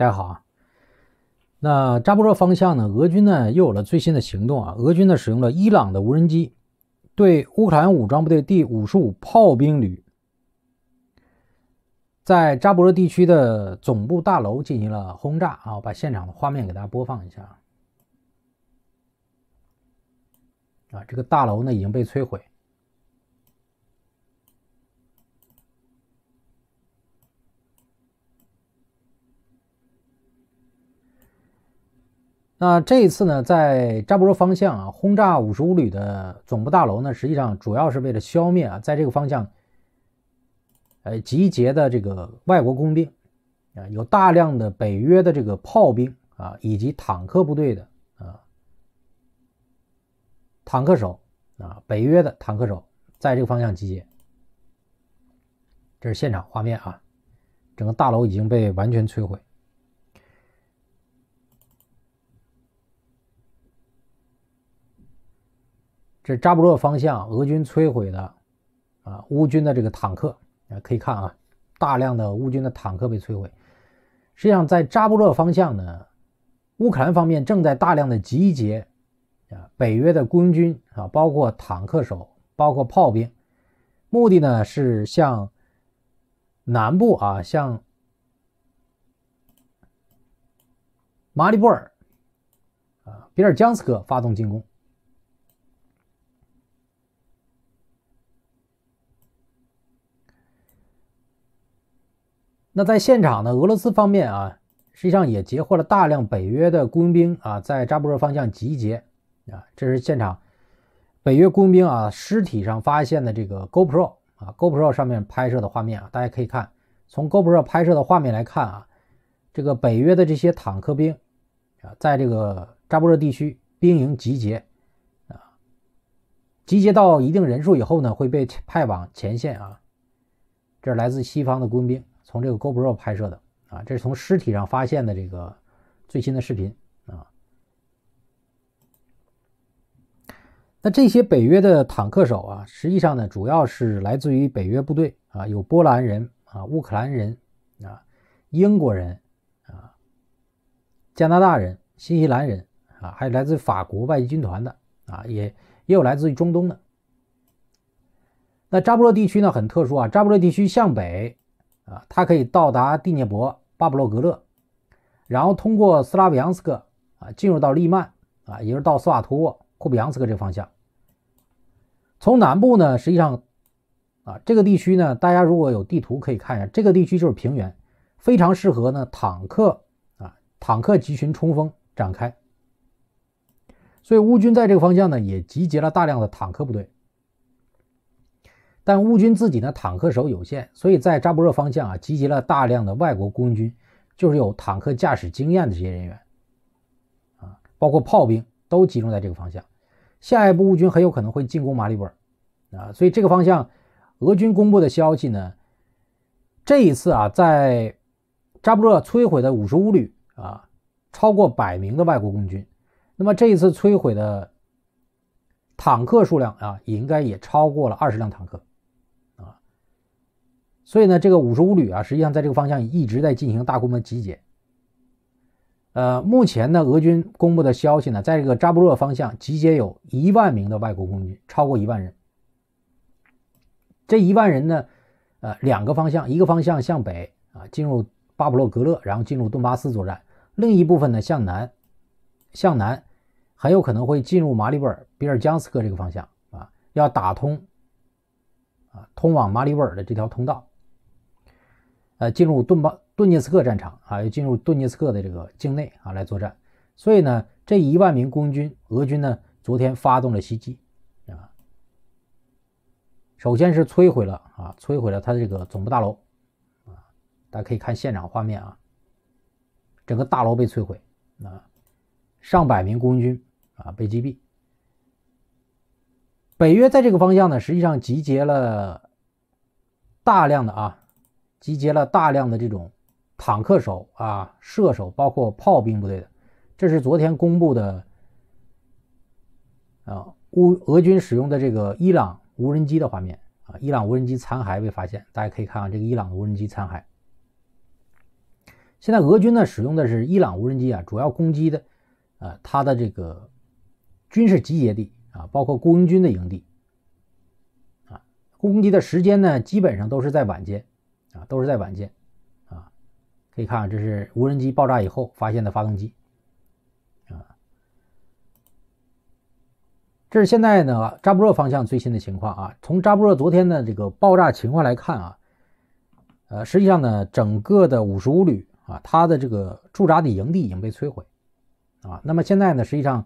大家好啊，那扎波罗方向呢？俄军呢又有了最新的行动啊！俄军呢使用了伊朗的无人机，对乌克兰武装部队第五十五炮兵旅在扎波罗地区的总部大楼进行了轰炸啊！把现场的画面给大家播放一下啊！这个大楼呢已经被摧毁。那这一次呢，在扎波罗方向啊，轰炸五十五旅的总部大楼呢，实际上主要是为了消灭啊，在这个方向，呃，集结的这个外国工兵，啊，有大量的北约的这个炮兵啊，以及坦克部队的啊，坦克手啊，北约的坦克手在这个方向集结，这是现场画面啊，整个大楼已经被完全摧毁。这扎布勒方向，俄军摧毁的啊，乌军的这个坦克啊，可以看啊，大量的乌军的坦克被摧毁。实际上，在扎布勒方向呢，乌克兰方面正在大量的集结啊，北约的雇佣军啊，包括坦克手，包括炮兵，目的呢是向南部啊，向马里波尔啊、比尔江斯克发动进攻。那在现场呢？俄罗斯方面啊，实际上也截获了大量北约的雇佣兵啊，在扎波热方向集结啊。这是现场北约雇佣兵啊尸体上发现的这个 GoPro 啊，GoPro 上面拍摄的画面啊，大家可以看。从 GoPro 拍摄的画面来看啊，这个北约的这些坦克兵啊，在这个扎波热地区兵营集结啊，集结到一定人数以后呢，会被派往前线啊。这是来自西方的工兵。从这个 GoPro 拍摄的啊，这是从尸体上发现的这个最新的视频啊。那这些北约的坦克手啊，实际上呢，主要是来自于北约部队啊，有波兰人啊、乌克兰人啊、英国人啊、加拿大人、新西兰人啊，还有来自法国外籍军团的啊，也也有来自于中东的。那扎波罗地区呢很特殊啊，扎波罗地区向北。啊，它可以到达第聂伯、巴布洛格勒，然后通过斯拉维扬斯克啊，进入到利曼啊，也就是到斯瓦托库比扬斯克这个方向。从南部呢，实际上啊，这个地区呢，大家如果有地图可以看一下，这个地区就是平原，非常适合呢坦克啊，坦克集群冲锋展开。所以乌军在这个方向呢，也集结了大量的坦克部队。但乌军自己呢，坦克手有限，所以在扎波热方向啊，集结了大量的外国工军，就是有坦克驾驶经验的这些人员，啊，包括炮兵都集中在这个方向。下一步乌军很有可能会进攻马里波尔，啊，所以这个方向，俄军公布的消息呢，这一次啊，在扎波热摧毁的55旅啊，超过百名的外国工军，那么这一次摧毁的坦克数量啊，应该也超过了二十辆坦克。所以呢，这个五十五旅啊，实际上在这个方向一直在进行大规模集结。呃，目前呢，俄军公布的消息呢，在这个扎布罗方向集结有一万名的外国空军，超过一万人。这一万人呢，呃，两个方向，一个方向向北啊，进入巴布洛格勒，然后进入顿巴斯作战；另一部分呢，向南，向南，很有可能会进入马里乌尔、比尔江斯克这个方向啊，要打通啊，通往马里乌尔的这条通道。呃，进入顿巴顿涅茨克战场啊，又进入顿涅茨克的这个境内啊，来作战。所以呢，这一万名工军俄军呢，昨天发动了袭击啊。首先是摧毁了啊，摧毁了他的这个总部大楼啊。大家可以看现场画面啊，整个大楼被摧毁，啊，上百名工军啊被击毙。北约在这个方向呢，实际上集结了大量的啊。集结了大量的这种坦克手啊、射手，包括炮兵部队的。这是昨天公布的，啊，乌俄军使用的这个伊朗无人机的画面啊。伊朗无人机残骸被发现，大家可以看看这个伊朗的无人机残骸。现在俄军呢使用的是伊朗无人机啊，主要攻击的，啊它的这个军事集结地啊，包括雇佣军的营地啊。攻击的时间呢，基本上都是在晚间。啊，都是在晚间，啊，可以看，这是无人机爆炸以后发现的发动机，啊，这是现在呢扎布热方向最新的情况啊。从扎布热昨天的这个爆炸情况来看啊，呃，实际上呢，整个的五十五旅啊，它的这个驻扎的营地已经被摧毁，啊，那么现在呢，实际上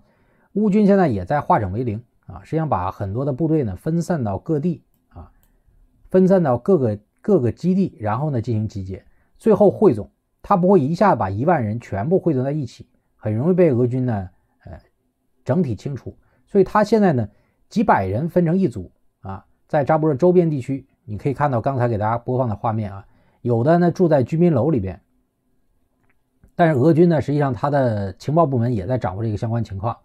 乌军现在也在化整为零啊，实际上把很多的部队呢分散到各地啊，分散到各个。各个基地，然后呢进行集结，最后汇总。他不会一下把一万人全部汇总在一起，很容易被俄军呢呃整体清除。所以，他现在呢几百人分成一组啊，在扎波罗周边地区，你可以看到刚才给大家播放的画面啊。有的呢住在居民楼里边，但是俄军呢实际上他的情报部门也在掌握这个相关情况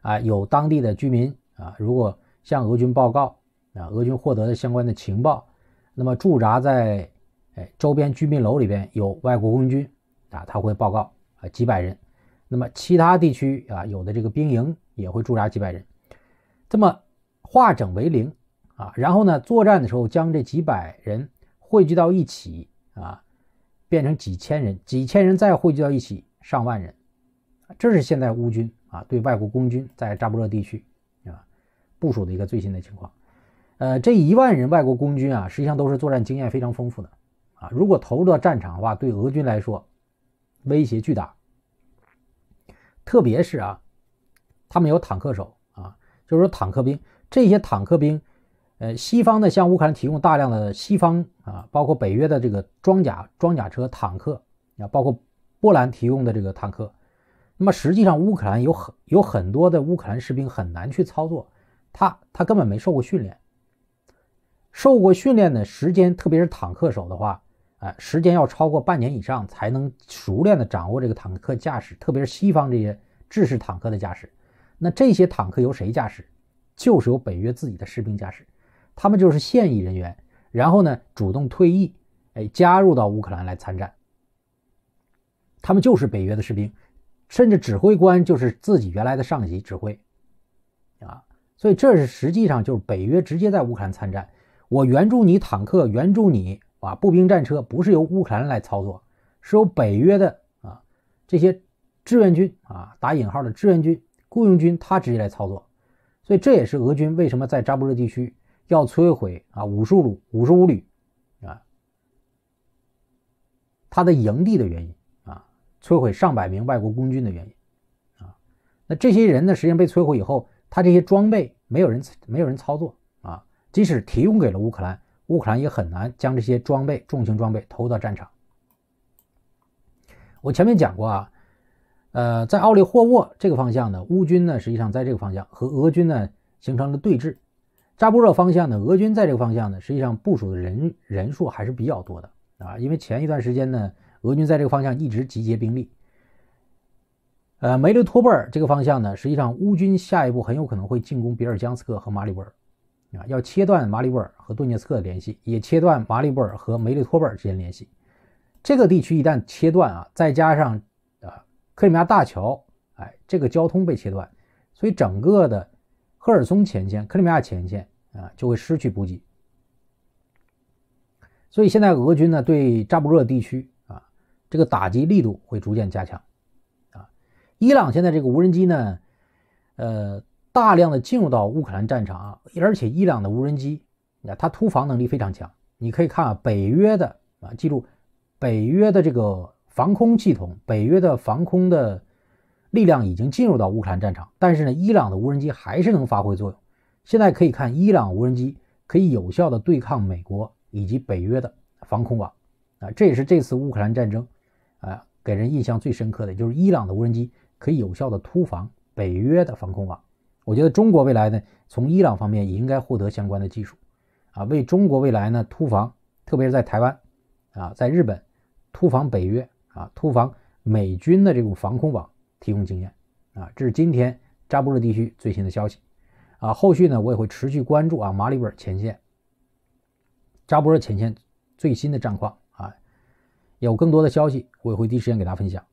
啊。有当地的居民啊，如果向俄军报告啊，俄军获得的相关的情报。那么驻扎在，哎，周边居民楼里边有外国工军啊，他会报告啊几百人。那么其他地区啊，有的这个兵营也会驻扎几百人。这么化整为零啊，然后呢作战的时候将这几百人汇聚到一起啊，变成几千人，几千人再汇聚到一起上万人。这是现在乌军啊对外国工军在扎波勒地区啊部署的一个最新的情况。呃，这一万人外国空军啊，实际上都是作战经验非常丰富的，啊，如果投入到战场的话，对俄军来说威胁巨大。特别是啊，他们有坦克手啊，就是说坦克兵这些坦克兵，呃，西方的向乌克兰提供大量的西方啊，包括北约的这个装甲装甲车、坦克啊，包括波兰提供的这个坦克。那么实际上，乌克兰有很有很多的乌克兰士兵很难去操作，他他根本没受过训练。受过训练的时间，特别是坦克手的话，啊，时间要超过半年以上才能熟练的掌握这个坦克驾驶，特别是西方这些制式坦克的驾驶。那这些坦克由谁驾驶？就是由北约自己的士兵驾驶，他们就是现役人员，然后呢，主动退役，哎，加入到乌克兰来参战。他们就是北约的士兵，甚至指挥官就是自己原来的上级指挥，啊，所以这是实际上就是北约直接在乌克兰参战。我援助你坦克，援助你啊！步兵战车不是由乌克兰来操作，是由北约的啊这些志愿军啊打引号的志愿军、雇佣军他直接来操作，所以这也是俄军为什么在扎波热地区要摧毁啊五十五旅、五十五旅啊他的营地的原因啊，摧毁上百名外国工军的原因啊。那这些人呢，实际上被摧毁以后，他这些装备没有人没有人操作。即使提供给了乌克兰，乌克兰也很难将这些装备、重型装备投入到战场。我前面讲过啊，呃，在奥利霍沃这个方向呢，乌军呢实际上在这个方向和俄军呢形成了对峙；扎波热方向呢，俄军在这个方向呢实际上部署的人人数还是比较多的啊，因为前一段时间呢，俄军在这个方向一直集结兵力。呃，梅利托波尔这个方向呢，实际上乌军下一步很有可能会进攻比尔江斯克和马里波尔。啊，要切断马里布尔和顿涅茨克的联系，也切断马里布尔和梅利托布尔之间联系。这个地区一旦切断啊，再加上啊，克里米亚大桥，哎，这个交通被切断，所以整个的赫尔松前线、克里米亚前线啊，就会失去补给。所以现在俄军呢，对扎布热地区啊，这个打击力度会逐渐加强。啊，伊朗现在这个无人机呢，呃。大量的进入到乌克兰战场啊，而且伊朗的无人机，那它突防能力非常强。你可以看啊，北约的啊，记住，北约的这个防空系统，北约的防空的力量已经进入到乌克兰战场，但是呢，伊朗的无人机还是能发挥作用。现在可以看，伊朗无人机可以有效的对抗美国以及北约的防空网啊，这也是这次乌克兰战争，啊，给人印象最深刻的就是伊朗的无人机可以有效的突防北约的防空网。我觉得中国未来呢，从伊朗方面也应该获得相关的技术，啊，为中国未来呢突防，特别是在台湾，啊，在日本，突防北约啊，突防美军的这种防空网提供经验，啊，这是今天扎波罗地区最新的消息，啊，后续呢我也会持续关注啊马里本尔前线，扎波热前线最新的战况啊，有更多的消息我也会第一时间给大家分享。